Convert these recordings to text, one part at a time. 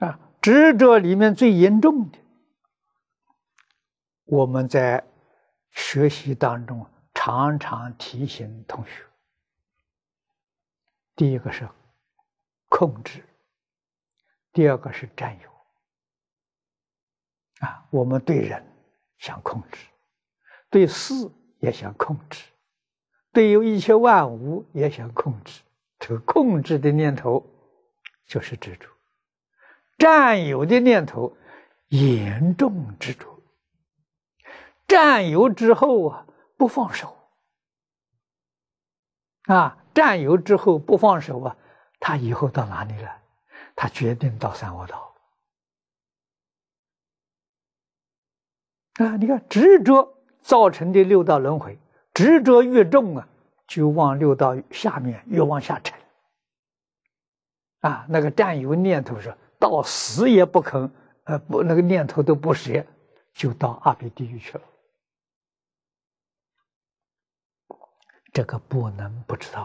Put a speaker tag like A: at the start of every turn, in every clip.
A: 啊，执着里面最严重的，我们在学习当中常常提醒同学：第一个是控制，第二个是占有。啊，我们对人想控制，对事也想控制，对一切万物也想控制。这个控制的念头就是执着。占有的念头严重执着，占有之后啊不放手，啊占有之后不放手啊，他以后到哪里了？他决定到三恶道。啊，你看执着造成的六道轮回，执着越重啊，就往六道下面越往下沉。啊，那个占有念头是。到死也不肯，呃，不，那个念头都不舍，就到阿鼻地狱去了。这个不能不知道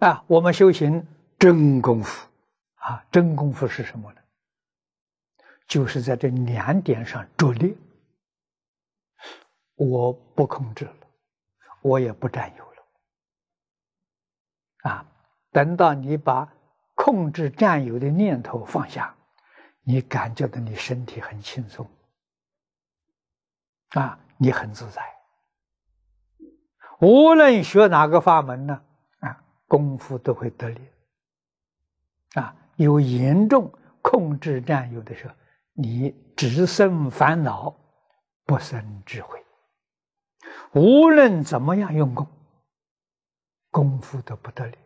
A: 啊！啊，我们修行真功夫啊，真功夫是什么呢？就是在这两点上着力：我不控制了，我也不占有了。啊，等到你把。控制占有的念头放下，你感觉到你身体很轻松，啊，你很自在。无论学哪个法门呢，啊，功夫都会得力。啊，有严重控制占有的时候，你只生烦恼，不生智慧。无论怎么样用功，功夫都不得力。